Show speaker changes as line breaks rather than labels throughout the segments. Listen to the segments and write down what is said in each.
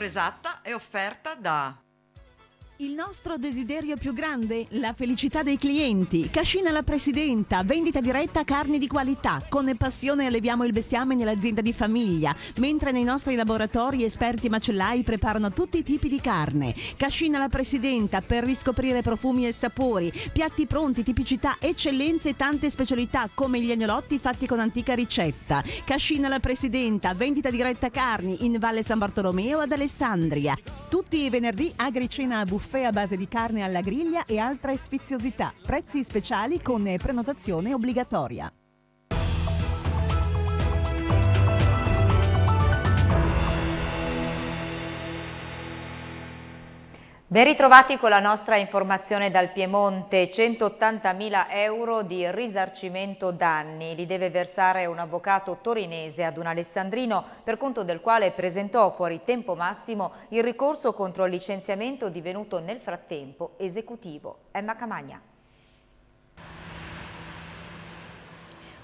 loro esatta è offerta da il nostro desiderio più grande? La felicità dei clienti. Cascina la Presidenta, vendita diretta carni di qualità. Con passione alleviamo il bestiame nell'azienda di famiglia, mentre nei nostri laboratori esperti macellai preparano tutti i tipi di carne. Cascina la Presidenta per riscoprire profumi e sapori, piatti pronti, tipicità, eccellenze e tante specialità come gli agnolotti fatti con antica ricetta. Cascina la Presidenta, vendita diretta carni in Valle San Bartolomeo ad Alessandria. Tutti i venerdì agricina a Buffalo buffet a base di carne alla griglia e altre sfiziosità. Prezzi speciali con prenotazione obbligatoria. Ben ritrovati con la nostra informazione dal Piemonte, 180.000 euro di risarcimento danni. Li deve versare un avvocato torinese ad un alessandrino per conto del quale presentò fuori tempo massimo il ricorso contro il licenziamento divenuto nel frattempo esecutivo. Emma Camagna.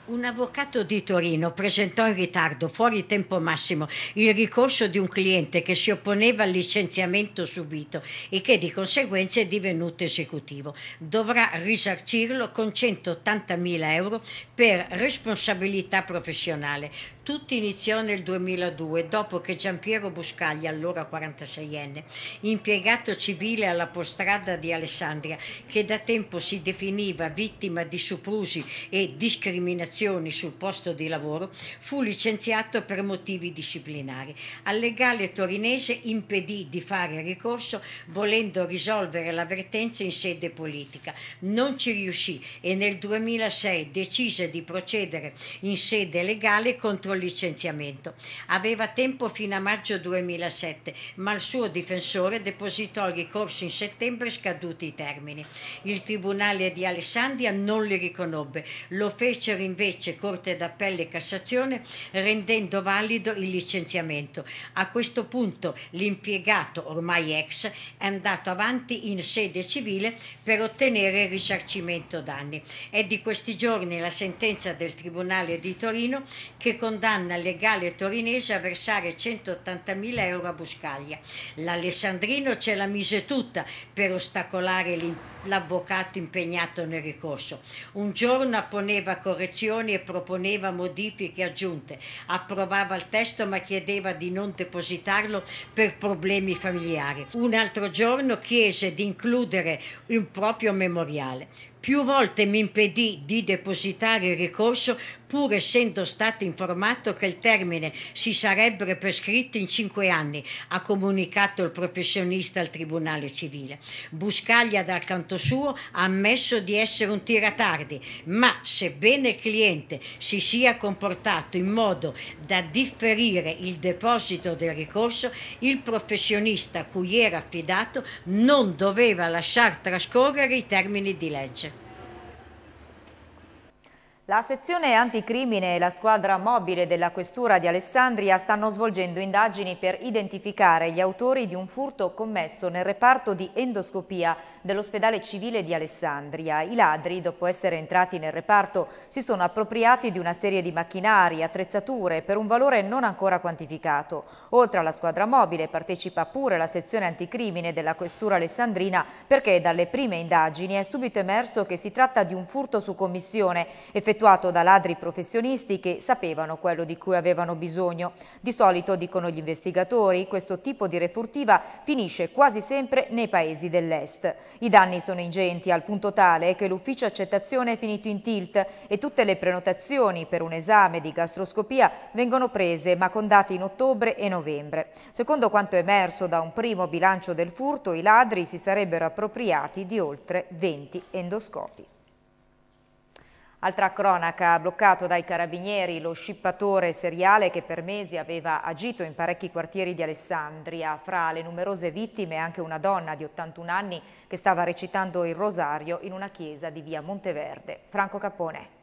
Un
avvocato di Torino presentò in ritardo, fuori tempo massimo, il ricorso di un cliente che si opponeva al licenziamento subito e che di conseguenza è divenuto esecutivo. Dovrà risarcirlo con 180.000 euro per responsabilità professionale. Tutto iniziò nel 2002, dopo che Giampiero Buscagli, allora 46enne, impiegato civile alla postrada di Alessandria, che da tempo si definiva vittima di soprusi e discriminazioni sul posto di lavoro, fu licenziato per motivi disciplinari. Al legale torinese impedì di fare ricorso volendo risolvere l'avvertenza in sede politica. Non ci riuscì e nel 2006 decise di procedere in sede legale contro un licenziamento. Aveva tempo fino a maggio 2007, ma il suo difensore depositò il ricorso in settembre scaduti i termini. Il Tribunale di Alessandria non li riconobbe, lo fecero invece Corte d'Appello e Cassazione rendendo valido il licenziamento. A questo punto l'impiegato, ormai ex, è andato avanti in sede civile per ottenere il risarcimento danni. È di questi giorni la sentenza del Tribunale di Torino che condanna condanna legale torinese a versare 180.000 euro a Buscaglia. L'Alessandrino ce la mise tutta per ostacolare l'avvocato impegnato nel ricorso. Un giorno apponeva correzioni e proponeva modifiche aggiunte, approvava il testo ma chiedeva di non depositarlo per problemi familiari. Un altro giorno chiese di includere un proprio memoriale. Più volte mi impedì di depositare il ricorso pur essendo stato informato che il termine si sarebbe prescritto in cinque anni, ha comunicato il professionista al Tribunale Civile. Buscaglia dal canto suo ha ammesso di essere un tiratardi, ma sebbene il cliente si sia comportato in modo da differire il deposito del ricorso, il professionista a cui era affidato non doveva lasciar trascorrere
i termini di legge. La sezione anticrimine e la squadra mobile della Questura di Alessandria stanno svolgendo indagini per identificare gli autori di un furto commesso nel reparto di endoscopia dell'ospedale civile di Alessandria. I ladri, dopo essere entrati nel reparto, si sono appropriati di una serie di macchinari, attrezzature per un valore non ancora quantificato. Oltre alla squadra mobile partecipa pure la sezione anticrimine della Questura alessandrina perché dalle prime indagini è subito emerso che si tratta di un furto su commissione effettuato effettuato da ladri professionisti che sapevano quello di cui avevano bisogno. Di solito, dicono gli investigatori, questo tipo di refurtiva finisce quasi sempre nei paesi dell'est. I danni sono ingenti al punto tale che l'ufficio accettazione è finito in tilt e tutte le prenotazioni per un esame di gastroscopia vengono prese ma con date in ottobre e novembre. Secondo quanto emerso da un primo bilancio del furto, i ladri si sarebbero appropriati di oltre 20 endoscopi. Altra cronaca, bloccato dai carabinieri lo scippatore seriale che per mesi aveva agito in parecchi quartieri di Alessandria. Fra le numerose vittime anche una donna di 81 anni che stava recitando il rosario in una chiesa di via Monteverde. Franco Capone.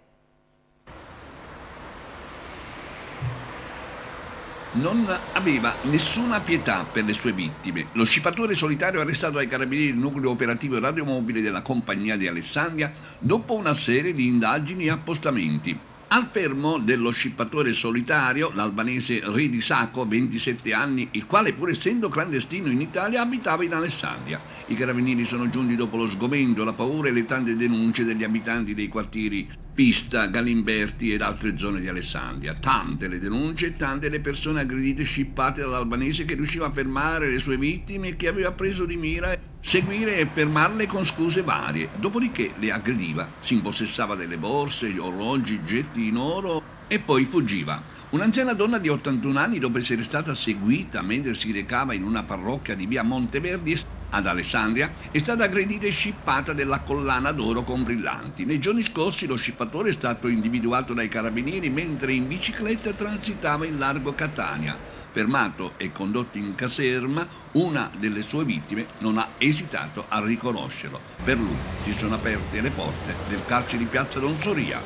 non aveva nessuna pietà per le sue vittime. Lo scippatore solitario arrestato ai carabinieri del nucleo operativo radiomobile della compagnia di Alessandria dopo una serie di indagini e appostamenti. Al fermo dello scippatore solitario, l'albanese Re Sacco, 27 anni, il quale pur essendo clandestino in Italia abitava in Alessandria. I carabinieri sono giunti dopo lo sgomento, la paura e le tante denunce degli abitanti dei quartieri Pista, Galimberti ed altre zone di Alessandria. Tante le denunce e tante le persone aggredite e scippate dall'albanese che riusciva a fermare le sue vittime e che aveva preso di mira seguire e fermarle con scuse varie, dopodiché le aggrediva, si impossessava delle borse, gli orologi, getti in oro e poi fuggiva. Un'anziana donna di 81 anni, dopo essere stata seguita mentre si recava in una parrocchia di via Monteverdi ad Alessandria, è stata aggredita e scippata della collana d'oro con brillanti. Nei giorni scorsi lo scippatore è stato individuato dai carabinieri mentre in bicicletta transitava in largo Catania fermato e condotto in caserma, una delle sue vittime non ha esitato a riconoscerlo. Per lui si sono aperte le porte del carcere di Piazza Don Soria,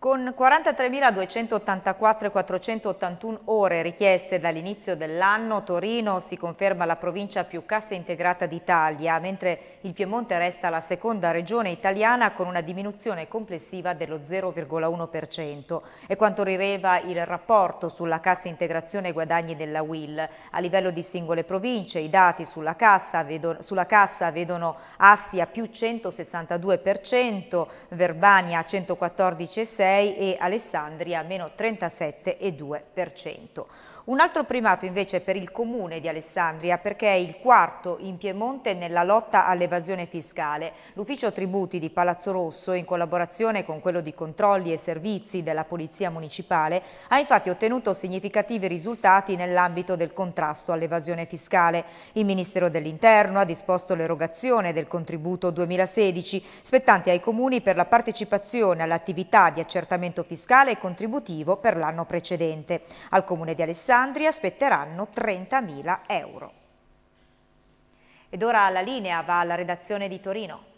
Con 43.284.481 ore richieste dall'inizio dell'anno, Torino si conferma la provincia più cassa integrata d'Italia, mentre il Piemonte resta la seconda regione italiana con una diminuzione complessiva dello 0,1%. È quanto rileva il rapporto sulla cassa integrazione guadagni della WIL. A livello di singole province i dati sulla cassa vedono, sulla cassa vedono Astia più 162%, Verbania 114,6%, e Alessandria meno 37,2%. Un altro primato invece per il comune di Alessandria perché è il quarto in Piemonte nella lotta all'evasione fiscale. L'ufficio tributi di Palazzo Rosso in collaborazione con quello di controlli e servizi della Polizia Municipale ha infatti ottenuto significativi risultati nell'ambito del contrasto all'evasione fiscale. Il Ministero dell'Interno ha disposto l'erogazione del contributo 2016 spettante ai comuni per la partecipazione all'attività di accertamento fiscale e contributivo per l'anno precedente. Al comune di Alessandria Alessandria aspetteranno 30.000 euro. Ed ora la linea va alla redazione di Torino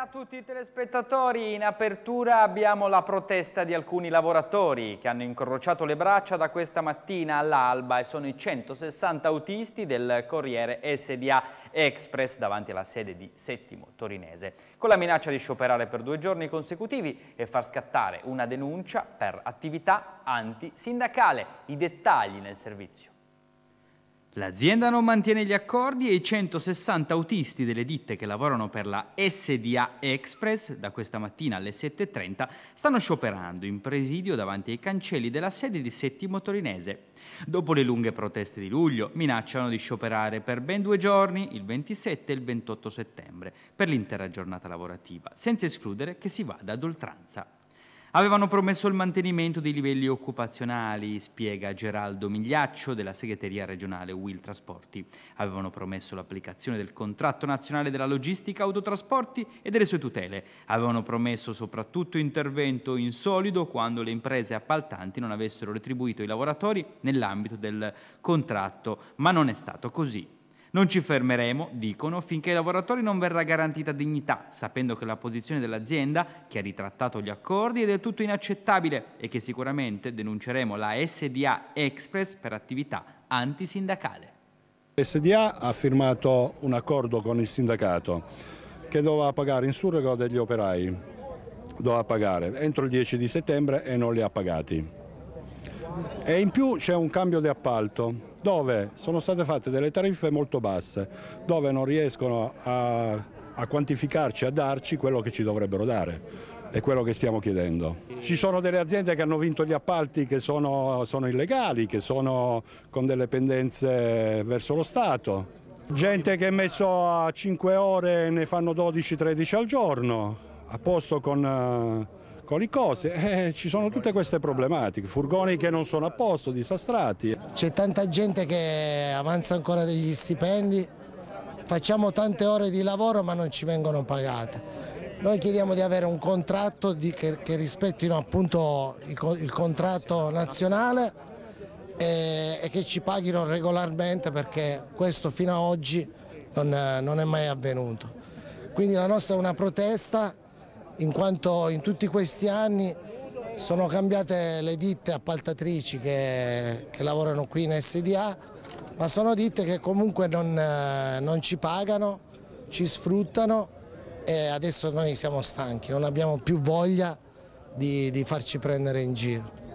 a tutti i telespettatori,
in apertura abbiamo la protesta di alcuni lavoratori che hanno incrociato le braccia da questa mattina all'alba e sono i 160 autisti del Corriere SDA Express davanti alla sede di Settimo Torinese, con la minaccia di scioperare per due giorni consecutivi e far scattare una denuncia per attività antisindacale. I dettagli nel servizio. L'azienda non mantiene gli accordi e i 160 autisti delle ditte che lavorano per la SDA Express da questa mattina alle 7.30 stanno scioperando in presidio davanti ai cancelli della sede di Settimo Torinese. Dopo le lunghe proteste di luglio minacciano di scioperare per ben due giorni, il 27 e il 28 settembre, per l'intera giornata lavorativa, senza escludere che si vada ad oltranza. Avevano promesso il mantenimento dei livelli occupazionali, spiega Geraldo Migliaccio della segreteria regionale Will Trasporti. Avevano promesso l'applicazione del contratto nazionale della logistica autotrasporti e delle sue tutele. Avevano promesso soprattutto intervento in solido quando le imprese appaltanti non avessero retribuito i lavoratori nell'ambito del contratto, ma non è stato così. Non ci fermeremo, dicono, finché ai lavoratori non verrà garantita dignità, sapendo che la posizione dell'azienda, che ha ritrattato gli accordi, è del tutto inaccettabile e che sicuramente denunceremo la SDA Express per attività antisindacale.
SDA ha firmato un accordo con il sindacato che doveva pagare in surrogo degli operai, doveva pagare entro il 10 di settembre e non li ha pagati. E in più c'è un cambio di appalto dove sono state fatte delle tariffe molto basse, dove non riescono a, a quantificarci, a darci quello che ci dovrebbero dare è quello che stiamo chiedendo. Ci sono delle aziende che hanno vinto gli appalti che sono, sono, illegali, che sono con delle pendenze verso lo Stato. Gente che è messo a 5 ore ne fanno 12-13 al giorno, a posto con eh, piccole cose, eh, ci sono tutte queste problematiche, furgoni che non sono a posto,
disastrati. C'è tanta gente che avanza ancora degli stipendi, facciamo tante ore di lavoro ma non ci vengono pagate. Noi chiediamo di avere un contratto di, che, che, rispettino appunto il, il contratto nazionale e, e, che ci paghino regolarmente perché questo fino ad oggi non, non è mai avvenuto. Quindi la nostra è una protesta in quanto in tutti questi anni sono cambiate le ditte appaltatrici che, che lavorano qui in SDA, ma sono ditte che comunque non, eh, non ci pagano, ci sfruttano e adesso noi siamo stanchi, non abbiamo più voglia di, di farci prendere in giro.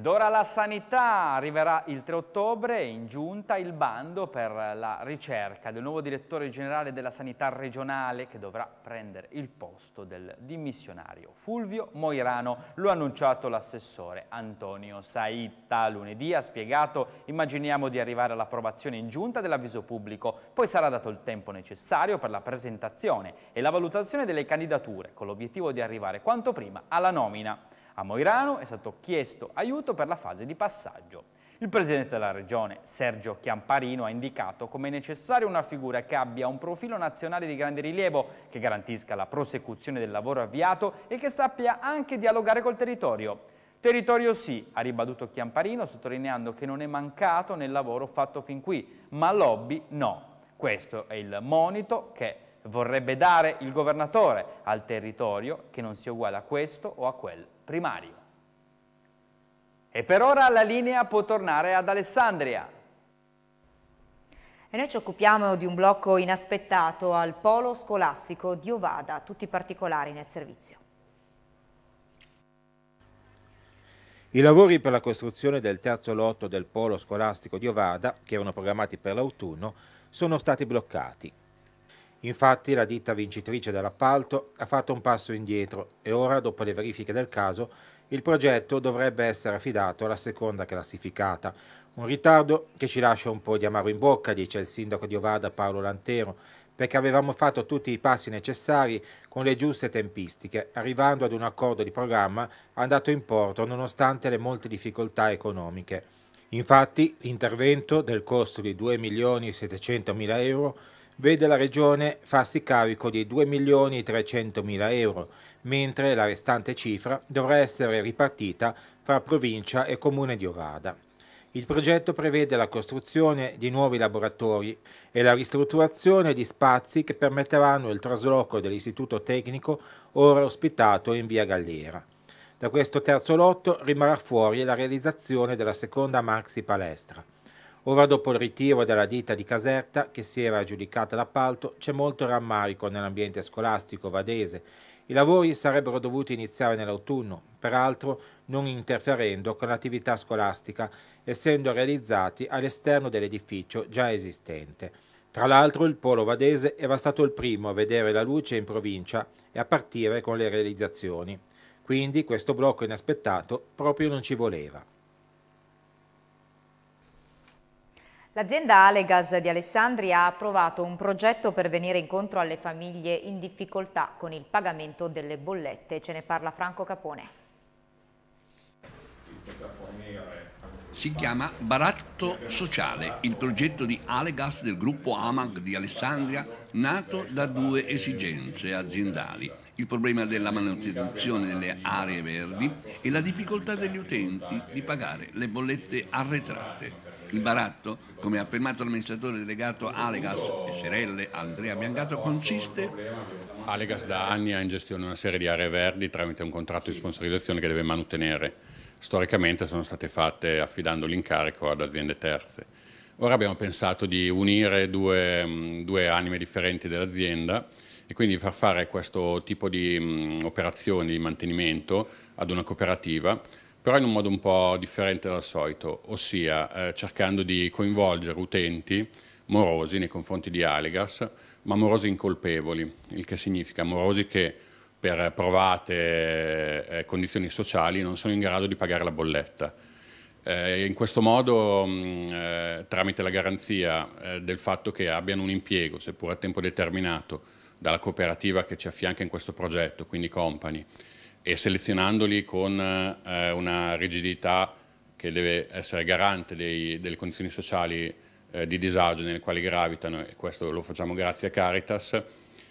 Ed ora la sanità, arriverà il 3 ottobre in giunta il bando per la ricerca del nuovo direttore generale della sanità regionale che dovrà prendere il posto del dimissionario Fulvio Moirano, lo ha annunciato l'assessore Antonio Saitta. Lunedì ha spiegato immaginiamo di arrivare all'approvazione in giunta dell'avviso pubblico, poi sarà dato il tempo necessario per la presentazione e la valutazione delle candidature con l'obiettivo di arrivare quanto prima alla nomina. A Moirano è stato chiesto aiuto per la fase di passaggio. Il presidente della regione, Sergio Chiamparino, ha indicato come è necessaria una figura che abbia un profilo nazionale di grande rilievo, che garantisca la prosecuzione del lavoro avviato e che sappia anche dialogare col territorio. Territorio sì, ha ribadito Chiamparino, sottolineando che non è mancato nel lavoro fatto fin qui, ma lobby no. Questo è il monito che vorrebbe dare il governatore al territorio che non sia uguale a questo o a quel primario.
E per ora la linea può tornare ad Alessandria. E noi ci occupiamo di un blocco inaspettato al polo scolastico di Ovada, tutti i particolari nel servizio.
I lavori per la costruzione del terzo lotto del polo scolastico di Ovada, che erano programmati per l'autunno, sono stati bloccati. Infatti la ditta vincitrice dell'appalto ha fatto un passo indietro e ora, dopo le verifiche del caso, il progetto dovrebbe essere affidato alla seconda classificata. Un ritardo che ci lascia un po' di amaro in bocca, dice il sindaco di Ovada Paolo Lantero, perché avevamo fatto tutti i passi necessari con le giuste tempistiche, arrivando ad un accordo di programma andato in porto nonostante le molte difficoltà economiche. Infatti l'intervento del costo di 2.700.000 euro vede la Regione farsi carico di 2.300.000 euro, mentre la restante cifra dovrà essere ripartita fra provincia e comune di Ovada. Il progetto prevede la costruzione di nuovi laboratori e la ristrutturazione di spazi che permetteranno il trasloco dell'istituto tecnico ora ospitato in via Galliera. Da questo terzo lotto rimarrà fuori la realizzazione della seconda maxi palestra. Ora dopo il ritiro della ditta di Caserta, che si era aggiudicata l'appalto, c'è molto rammarico nell'ambiente scolastico vadese. I lavori sarebbero dovuti iniziare nell'autunno, peraltro non interferendo con l'attività scolastica, essendo realizzati all'esterno dell'edificio già esistente. Tra l'altro il polo vadese era stato il primo a vedere la luce in provincia e a partire con le realizzazioni. Quindi questo blocco inaspettato proprio non ci voleva.
L'azienda Alegas di Alessandria ha approvato un progetto per venire incontro alle famiglie in difficoltà con il pagamento delle bollette. Ce ne parla Franco Capone.
Si chiama Baratto Sociale, il progetto di Alegas del gruppo Amag di Alessandria, nato da due esigenze aziendali, il problema della manutenzione delle aree verdi e la difficoltà degli utenti di pagare le bollette arretrate. Il baratto, come ha affermato l'amministratore delegato Alegas e sorelle Andrea Biancato, consiste... Alegas da anni
ha in gestione una serie di aree verdi tramite un contratto di sponsorizzazione che deve mantenere. Storicamente sono state fatte affidando l'incarico ad aziende terze. Ora abbiamo pensato di unire due, mm, due anime differenti dell'azienda e quindi far fare questo tipo di mm, operazioni di mantenimento ad una cooperativa però in un modo un po' differente dal solito, ossia eh, cercando di coinvolgere utenti morosi nei confronti di Aligas, ma morosi incolpevoli, il che significa morosi che per provate eh, eh, condizioni sociali non sono in grado di pagare la bolletta. Eh, in questo modo, mh, mm, eh, tramite la garanzia eh, del fatto che abbiano un impiego, seppur a tempo determinato, dalla cooperativa che ci affianca in questo progetto, quindi Company, e selezionandoli con eh, una rigidità che deve essere garante dei, delle condizioni sociali eh, di disagio nelle quali gravitano, e questo lo facciamo grazie a Caritas,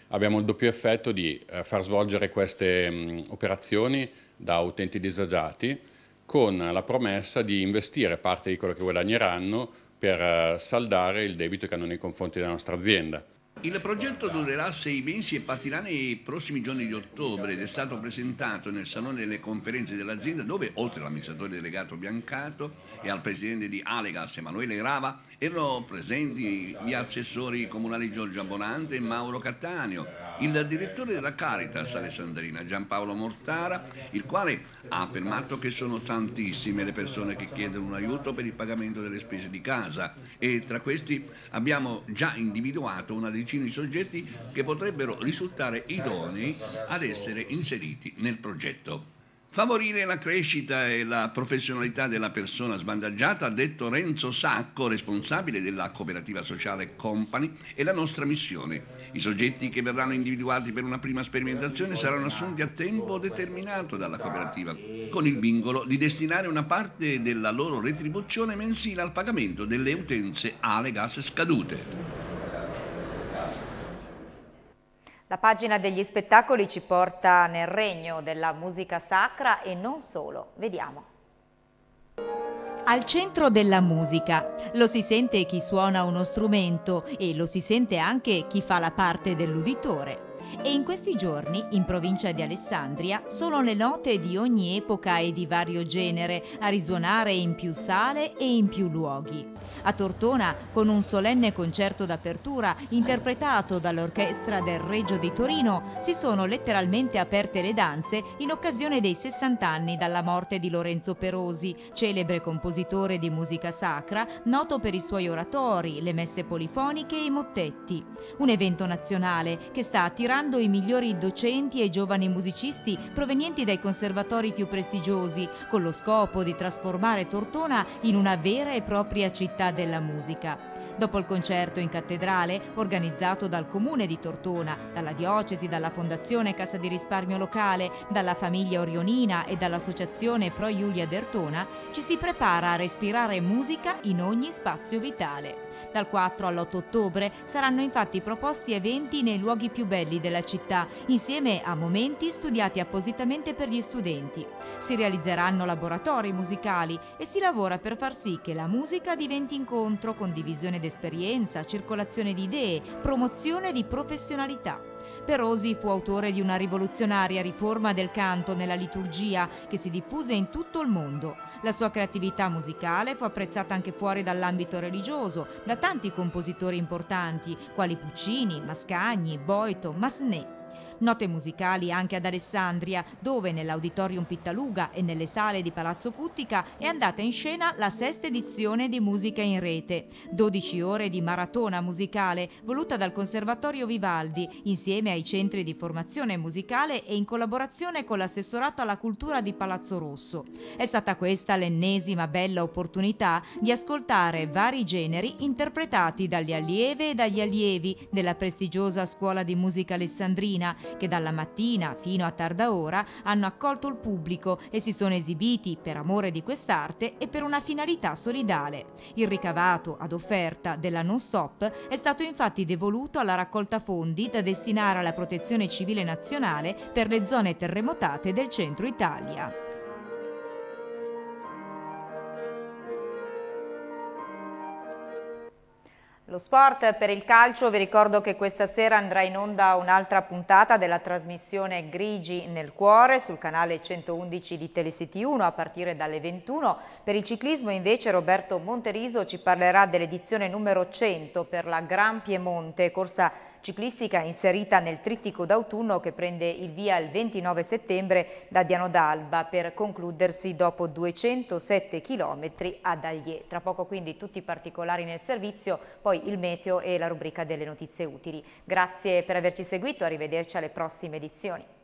abbiamo il doppio effetto di eh, far svolgere queste mh, operazioni da utenti disagiati con la promessa di investire parte di quello che guadagneranno per eh, saldare il debito che hanno nei confronti della nostra azienda.
Il progetto durerà sei mesi e partirà nei prossimi giorni di ottobre ed è stato presentato nel Salone delle Conferenze dell'azienda dove, oltre all'amministratore delegato Biancato e al presidente di Alegas Emanuele Grava, erano presenti gli assessori comunali Giorgia Bonante e Mauro Cattaneo, il direttore della Caritas Alessandrina Giampaolo Mortara, il quale ha affermato che sono tantissime le persone che chiedono un aiuto per il pagamento delle spese di casa e tra questi abbiamo già individuato una decisione vicino i soggetti che potrebbero risultare idonei ad essere inseriti nel progetto. Favorire la crescita e la professionalità della persona svantaggiata, ha detto Renzo Sacco, responsabile della cooperativa sociale Company, è la nostra missione. I soggetti che verranno individuati per una prima sperimentazione saranno assunti a tempo determinato dalla cooperativa, con il vincolo di destinare una parte della loro retribuzione mensile al pagamento delle utenze alle gas scadute.
La pagina degli spettacoli ci porta nel regno della musica sacra e non solo. Vediamo. Al centro della musica lo si sente chi suona uno strumento e lo si sente anche chi fa la parte dell'uditore e in questi giorni, in provincia di Alessandria, sono le note di ogni epoca e di vario genere a risuonare in più sale e in più luoghi. A Tortona, con un solenne concerto d'apertura interpretato dall'orchestra del Reggio di Torino, si sono letteralmente aperte le danze in occasione dei 60 anni dalla morte di Lorenzo Perosi, celebre compositore di musica sacra, noto per i suoi oratori, le messe polifoniche e i mottetti. Un evento nazionale che sta attirando concentrando i migliori docenti e giovani musicisti provenienti dai conservatori più prestigiosi, con lo scopo di trasformare Tortona in una vera e propria città della musica. Dopo il concerto in cattedrale, organizzato dal comune di Tortona, dalla diocesi, dalla fondazione Cassa di risparmio locale, dalla famiglia Orionina e dall'associazione Pro Giulia Dertona, ci si prepara a respirare musica in ogni spazio vitale. Dal 4 all'8 ottobre saranno infatti proposti eventi nei luoghi più belli della città, insieme a momenti studiati appositamente per gli studenti. Si realizzeranno laboratori musicali e si lavora per far sì che la musica diventi incontro, condivisione d'esperienza, circolazione di idee, promozione di professionalità. Perosi fu autore di una rivoluzionaria riforma del canto nella liturgia che si diffuse in tutto il mondo. La sua creatività musicale fu apprezzata anche fuori dall'ambito religioso da tanti compositori importanti, quali Puccini, Mascagni, Boito, Masnet Note musicali anche ad Alessandria, dove nell'Auditorium Pittaluga e nelle sale di Palazzo Cuttica è andata in scena la sesta edizione di Musica in Rete. 12 ore di maratona musicale voluta dal Conservatorio Vivaldi insieme ai centri di formazione musicale e in collaborazione con l'assessorato alla cultura di Palazzo Rosso. È stata questa l'ennesima bella opportunità di ascoltare vari generi interpretati dagli allievi e dagli allievi della prestigiosa scuola di musica alessandrina che dalla mattina fino a tarda ora hanno accolto il pubblico e si sono esibiti per amore di quest'arte e per una finalità solidale. Il ricavato ad offerta della non stop è stato infatti devoluto alla raccolta fondi da destinare alla protezione civile nazionale per le zone terremotate del centro Italia. Lo sport per il calcio, vi ricordo che questa sera andrà in onda un'altra puntata della trasmissione Grigi nel cuore sul canale 111 di Telecity 1 a partire dalle 21. Per il ciclismo invece Roberto Monteriso ci parlerà dell'edizione numero 100 per la Gran Piemonte, corsa ciclistica inserita nel trittico d'autunno che prende il via il 29 settembre da Diano d'Alba per concludersi dopo 207 km ad Aglie. Tra poco quindi tutti i particolari nel servizio, poi il meteo e la rubrica delle notizie utili. Grazie per averci seguito, arrivederci alle prossime edizioni.